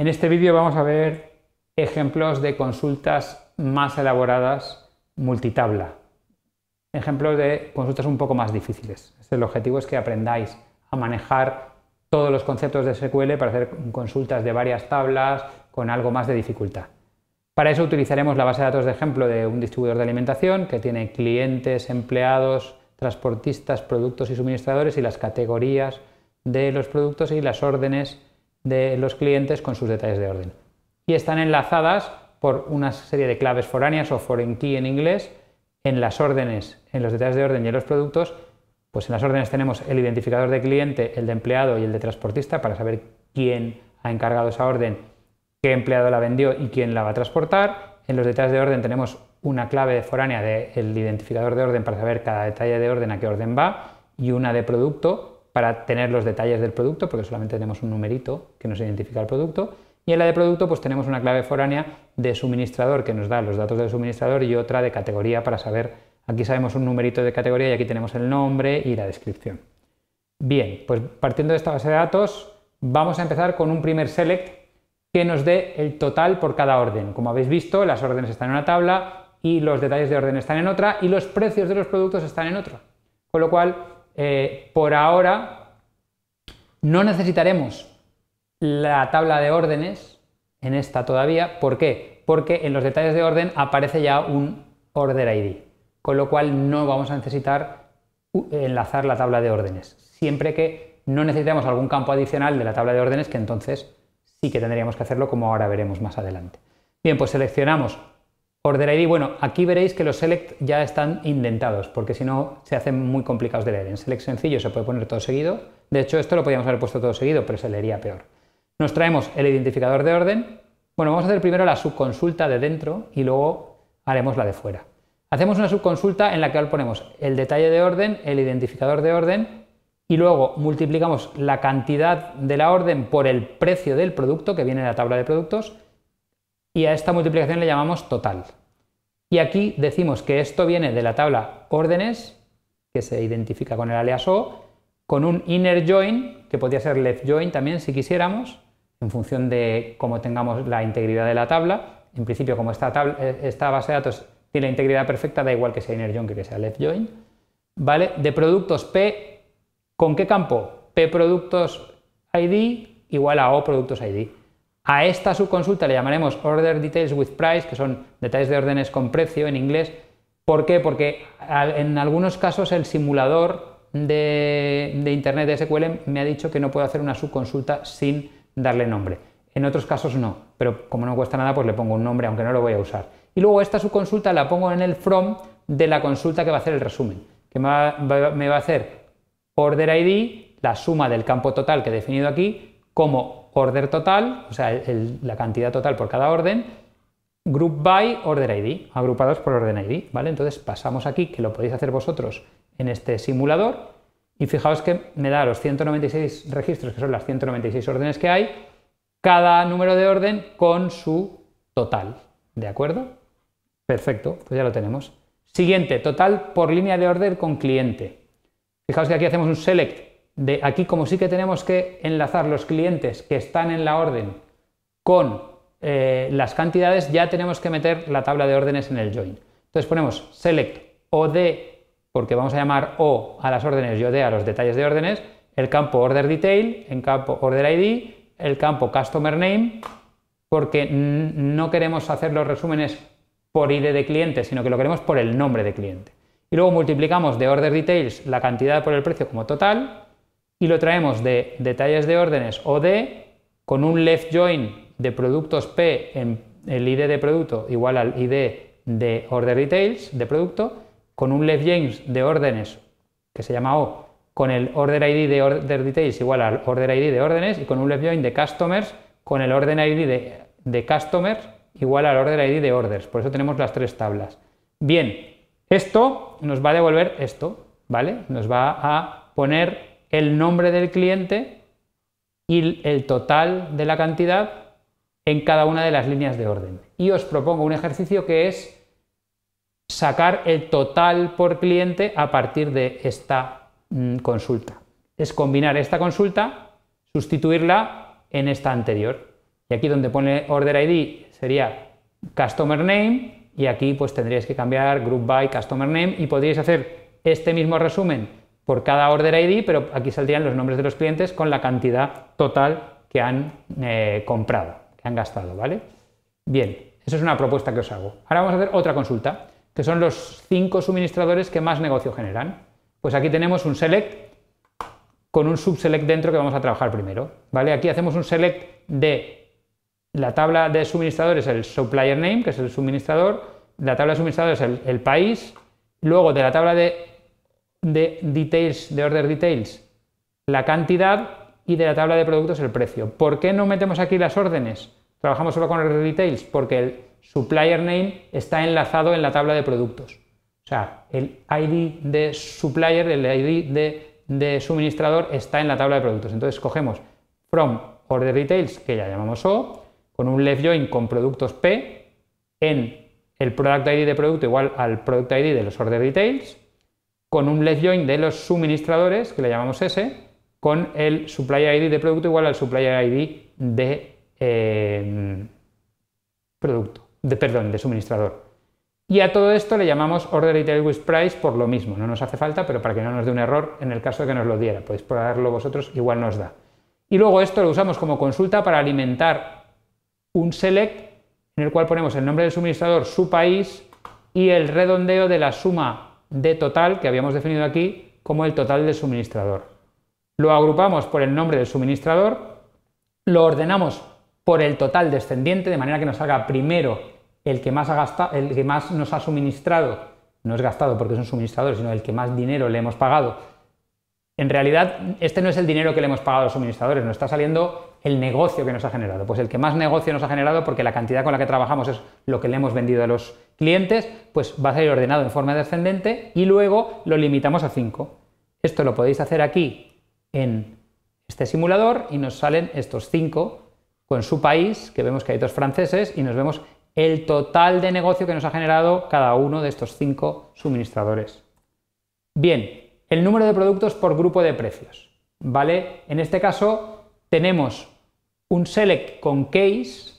En este vídeo vamos a ver ejemplos de consultas más elaboradas multitabla, ejemplos de consultas un poco más difíciles. El objetivo es que aprendáis a manejar todos los conceptos de SQL para hacer consultas de varias tablas con algo más de dificultad. Para eso utilizaremos la base de datos de ejemplo de un distribuidor de alimentación que tiene clientes, empleados, transportistas, productos y suministradores y las categorías de los productos y las órdenes de los clientes con sus detalles de orden. Y están enlazadas por una serie de claves foráneas o foreign key en inglés en las órdenes, en los detalles de orden y en los productos. Pues en las órdenes tenemos el identificador de cliente, el de empleado y el de transportista para saber quién ha encargado esa orden, qué empleado la vendió y quién la va a transportar. En los detalles de orden tenemos una clave foránea del identificador de orden para saber cada detalle de orden a qué orden va y una de producto para tener los detalles del producto, porque solamente tenemos un numerito que nos identifica el producto. Y en la de producto, pues tenemos una clave foránea de suministrador que nos da los datos del suministrador y otra de categoría para saber. Aquí sabemos un numerito de categoría y aquí tenemos el nombre y la descripción. Bien, pues partiendo de esta base de datos, vamos a empezar con un primer select que nos dé el total por cada orden. Como habéis visto, las órdenes están en una tabla y los detalles de orden están en otra y los precios de los productos están en otra. Con lo cual, eh, por ahora no necesitaremos la tabla de órdenes en esta todavía. ¿Por qué? Porque en los detalles de orden aparece ya un order ID, con lo cual no vamos a necesitar enlazar la tabla de órdenes, siempre que no necesitemos algún campo adicional de la tabla de órdenes, que entonces sí que tendríamos que hacerlo como ahora veremos más adelante. Bien, pues seleccionamos Order ID, bueno, aquí veréis que los select ya están indentados, porque si no se hacen muy complicados de leer. En select sencillo se puede poner todo seguido. De hecho, esto lo podríamos haber puesto todo seguido, pero se leería peor. Nos traemos el identificador de orden. Bueno, vamos a hacer primero la subconsulta de dentro y luego haremos la de fuera. Hacemos una subconsulta en la que ponemos el detalle de orden, el identificador de orden y luego multiplicamos la cantidad de la orden por el precio del producto que viene en la tabla de productos y a esta multiplicación le llamamos total. Y aquí decimos que esto viene de la tabla órdenes, que se identifica con el alias O, con un inner join, que podría ser left join también si quisiéramos, en función de cómo tengamos la integridad de la tabla. En principio, como esta, tabla, eh, esta base de datos tiene la integridad perfecta, da igual que sea inner join que que sea left join. ¿Vale? De productos P, ¿con qué campo? P productos ID igual a O productos ID. A esta subconsulta le llamaremos Order Details with Price, que son detalles de órdenes con precio en inglés. ¿Por qué? Porque en algunos casos el simulador de, Internet de SQL me ha dicho que no puedo hacer una subconsulta sin darle nombre. En otros casos no, pero como no cuesta nada, pues le pongo un nombre, aunque no lo voy a usar. Y luego esta subconsulta la pongo en el from de la consulta que va a hacer el resumen, que me va, me va a hacer order ID, la suma del campo total que he definido aquí, como order total, o sea, la cantidad total por cada orden, group by order ID, agrupados por orden ID, ¿vale? Entonces pasamos aquí, que lo podéis hacer vosotros en este simulador, y fijaos que me da los 196 registros, que son las 196 órdenes que hay, cada número de orden con su total, ¿de acuerdo? Perfecto, pues ya lo tenemos. Siguiente, total por línea de orden con cliente. Fijaos que aquí hacemos un select de aquí como sí que tenemos que enlazar los clientes que están en la orden con eh, las cantidades, ya tenemos que meter la tabla de órdenes en el join. Entonces ponemos select od, porque vamos a llamar o a las órdenes y od a los detalles de órdenes, el campo order detail, en campo order id, el campo customer name, porque no queremos hacer los resúmenes por id de cliente, sino que lo queremos por el nombre de cliente. Y luego multiplicamos de order details la cantidad por el precio como total, y lo traemos de detalles de órdenes o de con un left join de productos P en el ID de producto igual al ID de order details de producto, con un left join de órdenes que se llama O, con el order ID de order details igual al order ID de órdenes y con un left join de customers con el order ID de, de customers igual al order ID de orders. Por eso tenemos las tres tablas. Bien, esto nos va a devolver esto, ¿vale? Nos va a poner el nombre del cliente y el total de la cantidad en cada una de las líneas de orden. Y os propongo un ejercicio que es sacar el total por cliente a partir de esta mm, consulta. Es combinar esta consulta, sustituirla en esta anterior. Y aquí donde pone order ID sería customer name y aquí pues tendríais que cambiar group by customer name y podríais hacer este mismo resumen por cada order ID, pero aquí saldrían los nombres de los clientes con la cantidad total que han eh, comprado, que han gastado, ¿vale? Bien, eso es una propuesta que os hago. Ahora vamos a hacer otra consulta, que son los cinco suministradores que más negocio generan. Pues aquí tenemos un select con un subselect dentro que vamos a trabajar primero, ¿vale? Aquí hacemos un select de la tabla de suministradores, el supplier name, que es el suministrador, la tabla de suministradores, el, el país, luego de la tabla de de details, de order details, la cantidad y de la tabla de productos el precio. ¿Por qué no metemos aquí las órdenes? Trabajamos solo con order details porque el supplier name está enlazado en la tabla de productos. O sea, el ID de supplier, el ID de, de suministrador está en la tabla de productos. Entonces cogemos from order details, que ya llamamos O, con un left join con productos P en el product ID de producto igual al product ID de los order details con un left join de los suministradores, que le llamamos S, con el supplier ID de producto igual al supplier ID de eh, producto, de, perdón, de suministrador. Y a todo esto le llamamos order detail with price por lo mismo. No nos hace falta, pero para que no nos dé un error en el caso de que nos lo diera. Podéis pues probarlo vosotros, igual nos da. Y luego esto lo usamos como consulta para alimentar un select en el cual ponemos el nombre del suministrador, su país y el redondeo de la suma de total que habíamos definido aquí como el total del suministrador. Lo agrupamos por el nombre del suministrador, lo ordenamos por el total descendiente, de manera que nos salga primero el que más, ha el que más nos ha suministrado, no es gastado porque es un suministrador, sino el que más dinero le hemos pagado. En realidad, este no es el dinero que le hemos pagado a los suministradores, nos está saliendo el negocio que nos ha generado. Pues el que más negocio nos ha generado, porque la cantidad con la que trabajamos es lo que le hemos vendido a los clientes, pues va a ser ordenado en forma descendente y luego lo limitamos a 5. Esto lo podéis hacer aquí en este simulador y nos salen estos 5 con su país, que vemos que hay dos franceses, y nos vemos el total de negocio que nos ha generado cada uno de estos cinco suministradores. Bien, el número de productos por grupo de precios. ¿Vale? En este caso, tenemos un select con case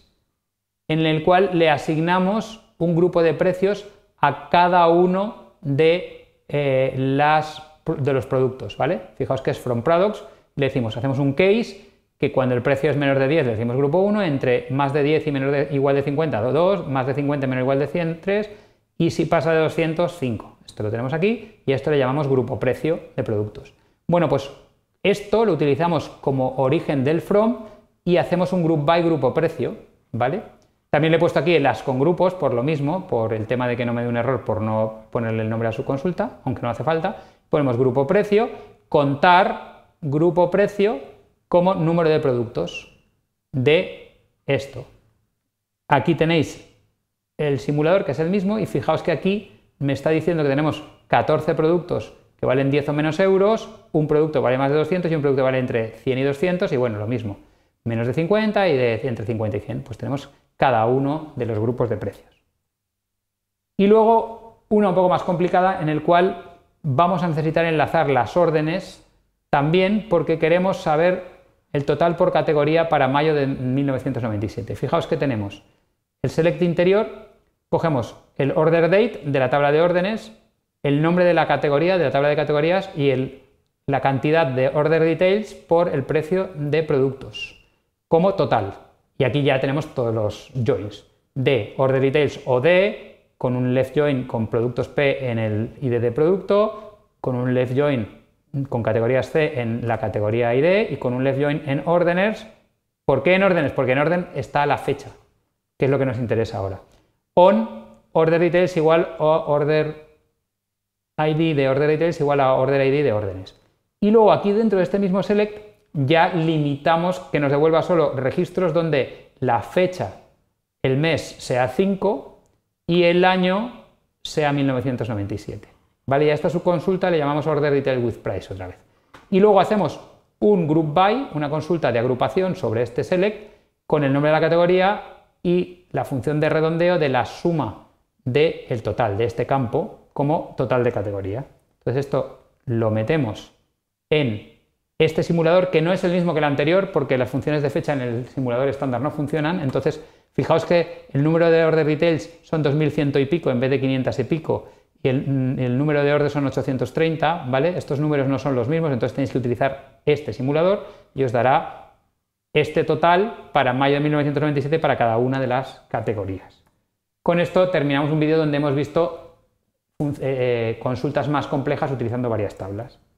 en el cual le asignamos un grupo de precios a cada uno de, eh, las, de los productos, ¿vale? Fijaos que es from products, le decimos, hacemos un case que cuando el precio es menor de 10 le decimos grupo 1, entre más de 10 y menor de igual de 50, 2, más de 50 menor igual de 103, y si pasa de 200, 5. Esto lo tenemos aquí y a esto le llamamos grupo precio de productos. Bueno, pues esto lo utilizamos como origen del from y hacemos un group by grupo precio, ¿vale? También le he puesto aquí las con grupos por lo mismo, por el tema de que no me dé un error por no ponerle el nombre a su consulta, aunque no hace falta. Ponemos grupo precio, contar grupo precio como número de productos de esto. Aquí tenéis el simulador que es el mismo y fijaos que aquí me está diciendo que tenemos 14 productos que valen 10 o menos euros, un producto vale más de 200 y un producto vale entre 100 y 200 y bueno, lo mismo, menos de 50 y de entre 50 y 100. Pues tenemos cada uno de los grupos de precios. Y luego una un poco más complicada en el cual vamos a necesitar enlazar las órdenes también porque queremos saber el total por categoría para mayo de 1997. Fijaos que tenemos el select interior, cogemos el order date de la tabla de órdenes, el nombre de la categoría, de la tabla de categorías y el, la cantidad de order details por el precio de productos como total. Y aquí ya tenemos todos los joins de order details o de con un left join con productos P en el ID de producto, con un left join con categorías C en la categoría ID y con un left join en ordeners. ¿Por qué en ordeners? Porque en orden está la fecha, que es lo que nos interesa ahora. On order details igual a order ID de order details igual a order ID de órdenes. Y luego aquí dentro de este mismo select ya limitamos que nos devuelva solo registros donde la fecha, el mes sea 5 y el año sea 1997. Vale, ya esta subconsulta consulta, le llamamos order detail with price otra vez. Y luego hacemos un group by, una consulta de agrupación sobre este select con el nombre de la categoría y la función de redondeo de la suma del el total de este campo como total de categoría. Entonces esto lo metemos en este simulador que no es el mismo que el anterior porque las funciones de fecha en el simulador estándar no funcionan. Entonces fijaos que el número de order retails son 2100 y pico en vez de 500 y pico y el, mm, número de order son 830, ¿vale? Estos números no son los mismos, entonces tenéis que utilizar este simulador y os dará este total para mayo de 1997 para cada una de las categorías. Con esto terminamos un vídeo donde hemos visto eh, eh, consultas más complejas utilizando varias tablas.